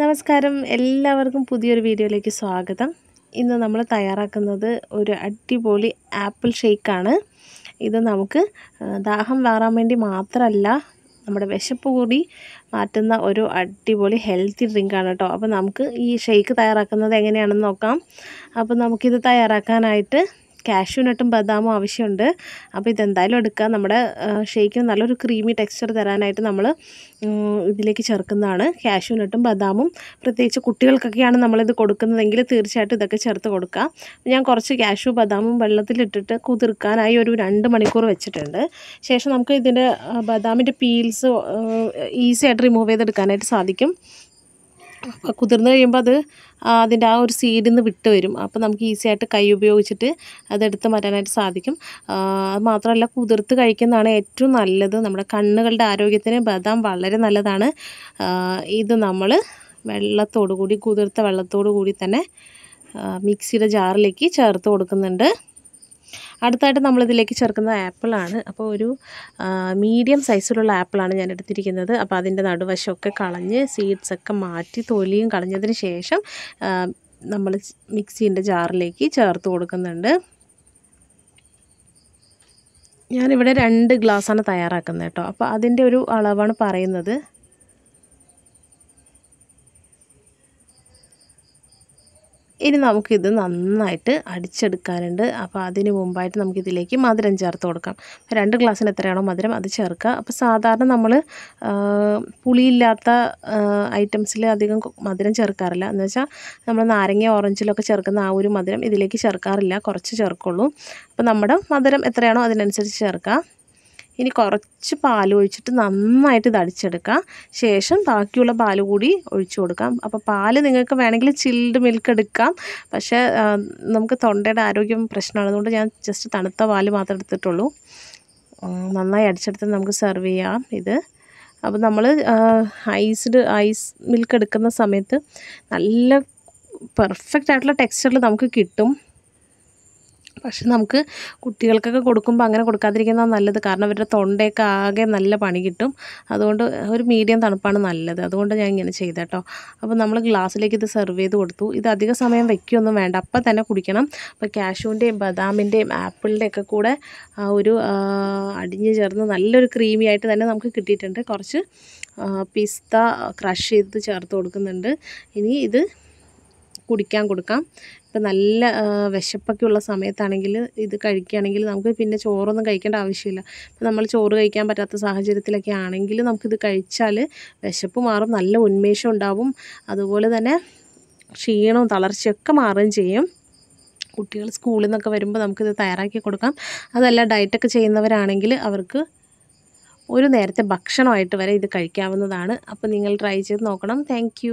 നമസ്കാരം എല്ലാവർക്കും പുതിയൊരു വീഡിയോയിലേക്ക് സ്വാഗതം ഇന്ന് നമ്മൾ തയ്യാറാക്കുന്നത് ഒരു അടിപൊളി ആപ്പിൾ ഷെയ്ക്കാണ് ഇത് നമുക്ക് ദാഹം മാറാൻ വേണ്ടി മാത്രമല്ല നമ്മുടെ വിശപ്പ് കൂടി മാറ്റുന്ന ഒരു അടിപൊളി ഹെൽത്തി ഡ്രിങ്കാണ് കേട്ടോ അപ്പോൾ നമുക്ക് ഈ ഷേക്ക് തയ്യാറാക്കുന്നത് എങ്ങനെയാണെന്ന് നോക്കാം അപ്പോൾ നമുക്കിത് തയ്യാറാക്കാനായിട്ട് കാഷ്യൂ നട്ടും ബദാമും ആവശ്യമുണ്ട് അപ്പോൾ ഇതെന്തായാലും എടുക്കുക നമ്മുടെ ഷേക്കിന് നല്ലൊരു ക്രീമി ടെക്സ്ചർ തരാനായിട്ട് നമ്മൾ ഇതിലേക്ക് ചേർക്കുന്നതാണ് കാഷ്യൂ നട്ടും ബദാമും പ്രത്യേകിച്ച് കുട്ടികൾക്കൊക്കെയാണ് നമ്മളിത് കൊടുക്കുന്നതെങ്കിൽ തീർച്ചയായിട്ടും ഇതൊക്കെ ചേർത്ത് കൊടുക്കുക ഞാൻ കുറച്ച് കാഷ്യൂ ബദാമും വെള്ളത്തിലിട്ടിട്ട് കുതിർക്കാനായി ഒരു രണ്ട് മണിക്കൂർ വെച്ചിട്ടുണ്ട് ശേഷം നമുക്ക് ഇതിൻ്റെ ബദാമിൻ്റെ പീൽസ് ഈസി ആയിട്ട് റിമൂവ് ചെയ്തെടുക്കാനായിട്ട് സാധിക്കും കുതിർന്ന് കഴിയുമ്പോൾ അത് അതിൻ്റെ ആ ഒരു സീഡിൽ നിന്ന് വിട്ട് വരും അപ്പോൾ നമുക്ക് ഈസി ആയിട്ട് കൈ ഉപയോഗിച്ചിട്ട് അതെടുത്ത് മാറ്റാനായിട്ട് സാധിക്കും അത് മാത്രമല്ല കുതിർത്ത് കഴിക്കുന്നതാണ് ഏറ്റവും നല്ലത് നമ്മുടെ കണ്ണുകളുടെ ആരോഗ്യത്തിന് ബദാം വളരെ നല്ലതാണ് ഇത് നമ്മൾ വെള്ളത്തോടു കൂടി കുതിർത്ത വെള്ളത്തോടു കൂടി തന്നെ മിക്സിയുടെ ജാറിലേക്ക് ചേർത്ത് കൊടുക്കുന്നുണ്ട് അടുത്തായിട്ട് നമ്മളിതിലേക്ക് ചേർക്കുന്നത് ആപ്പിളാണ് അപ്പോൾ ഒരു മീഡിയം സൈസിലുള്ള ആപ്പിളാണ് ഞാൻ എടുത്തിരിക്കുന്നത് അപ്പോൾ അതിൻ്റെ നടുവശമൊക്കെ കളഞ്ഞ് സീഡ്സൊക്കെ മാറ്റി തൊലിയും കളഞ്ഞതിന് ശേഷം നമ്മൾ മിക്സീൻ്റെ ജാറിലേക്ക് ചേർത്ത് കൊടുക്കുന്നുണ്ട് ഞാനിവിടെ രണ്ട് ഗ്ലാസ്സാണ് തയ്യാറാക്കുന്നത് കേട്ടോ അപ്പോൾ അതിൻ്റെ ഒരു അളവാണ് പറയുന്നത് ഇനി നമുക്കിത് നന്നായിട്ട് അടിച്ചെടുക്കാനുണ്ട് അപ്പോൾ അതിന് മുമ്പായിട്ട് നമുക്കിതിലേക്ക് മധുരം ചേർത്ത് കൊടുക്കാം രണ്ട് ഗ്ലാസ്സിന് എത്രയാണോ മധുരം അത് ചേർക്കുക അപ്പോൾ സാധാരണ നമ്മൾ പുളിയില്ലാത്ത ഐറ്റംസിൽ അധികം മധുരം ചേർക്കാറില്ല എന്ന് വെച്ചാൽ നമ്മൾ നാരങ്ങ ഓറഞ്ചിലൊക്കെ ചേർക്കുന്ന ആ ഒരു മധുരം ഇതിലേക്ക് ചേർക്കാറില്ല കുറച്ച് ചേർക്കുള്ളൂ അപ്പോൾ നമ്മുടെ മധുരം എത്രയാണോ അതിനനുസരിച്ച് ചേർക്കുക ഇനി കുറച്ച് പാൽ ഒഴിച്ചിട്ട് നന്നായിട്ട് ഇത് അടിച്ചെടുക്കാം ശേഷം ബാക്കിയുള്ള പാൽ കൂടി ഒഴിച്ചു കൊടുക്കാം അപ്പോൾ പാൽ നിങ്ങൾക്ക് വേണമെങ്കിൽ ചിൽഡ് മിൽക്ക് എടുക്കാം പക്ഷേ നമുക്ക് തൊണ്ടയുടെ ആരോഗ്യം പ്രശ്നമുള്ളതുകൊണ്ട് ഞാൻ ജസ്റ്റ് തണുത്ത പാൽ മാത്രം എടുത്തിട്ടുള്ളൂ നന്നായി അടിച്ചെടുത്ത് നമുക്ക് സെർവ് ചെയ്യാം ഇത് അപ്പോൾ നമ്മൾ ഐസ്ഡ് ഐസ് മിൽക്ക് എടുക്കുന്ന സമയത്ത് നല്ല പെർഫെക്റ്റ് ആയിട്ടുള്ള ടെക്സ്ചറിൽ നമുക്ക് കിട്ടും പക്ഷെ നമുക്ക് കുട്ടികൾക്കൊക്കെ കൊടുക്കുമ്പോൾ അങ്ങനെ കൊടുക്കാതിരിക്കുന്നത് നല്ലത് കാരണം അവരുടെ തൊണ്ടയൊക്കെ ആകെ നല്ല പണി കിട്ടും അതുകൊണ്ട് ഒരു മീഡിയം തണുപ്പാണ് നല്ലത് അതുകൊണ്ട് ഞാൻ ഇങ്ങനെ ചെയ്ത കേട്ടോ അപ്പോൾ നമ്മൾ ഗ്ലാസ്സിലേക്ക് ഇത് സെർവ് ചെയ്ത് കൊടുത്തു ഇത് അധിക സമയം വയ്ക്കുകയൊന്നും വേണ്ട അപ്പം തന്നെ കുടിക്കണം അപ്പോൾ കാഷ്യൂവിൻ്റെയും ബദാമിൻ്റെയും ആപ്പിളിൻ്റെ ഒക്കെ കൂടെ ഒരു അടിഞ്ഞ് ചേർന്ന് നല്ലൊരു ക്രീമി ആയിട്ട് തന്നെ നമുക്ക് കിട്ടിയിട്ടുണ്ട് കുറച്ച് പിസ്ത ക്രഷ് ചെയ്ത് ചേർത്ത് കൊടുക്കുന്നുണ്ട് ഇനി ഇത് കുടിക്കാൻ കൊടുക്കാം ഇപ്പം നല്ല വിശപ്പൊക്കെ ഉള്ള സമയത്താണെങ്കിൽ ഇത് കഴിക്കുകയാണെങ്കിൽ നമുക്ക് പിന്നെ ചോറൊന്നും കഴിക്കേണ്ട ആവശ്യമില്ല ഇപ്പം നമ്മൾ ചോറ് കഴിക്കാൻ പറ്റാത്ത സാഹചര്യത്തിലൊക്കെ ആണെങ്കിൽ നമുക്കിത് കഴിച്ചാൽ വിശപ്പ് മാറും നല്ല ഉന്മേഷം ഉണ്ടാവും അതുപോലെ തന്നെ ക്ഷീണവും തളർച്ചയൊക്കെ മാറുകയും ചെയ്യും കുട്ടികൾ സ്കൂളിൽ നിന്നൊക്കെ വരുമ്പോൾ നമുക്കിത് തയ്യാറാക്കി കൊടുക്കാം അതല്ല ഡയറ്റൊക്കെ ചെയ്യുന്നവരാണെങ്കിൽ അവർക്ക് ഒരു നേരത്തെ ഭക്ഷണമായിട്ട് വരെ ഇത് കഴിക്കാവുന്നതാണ് അപ്പോൾ നിങ്ങൾ ട്രൈ ചെയ്ത് നോക്കണം താങ്ക്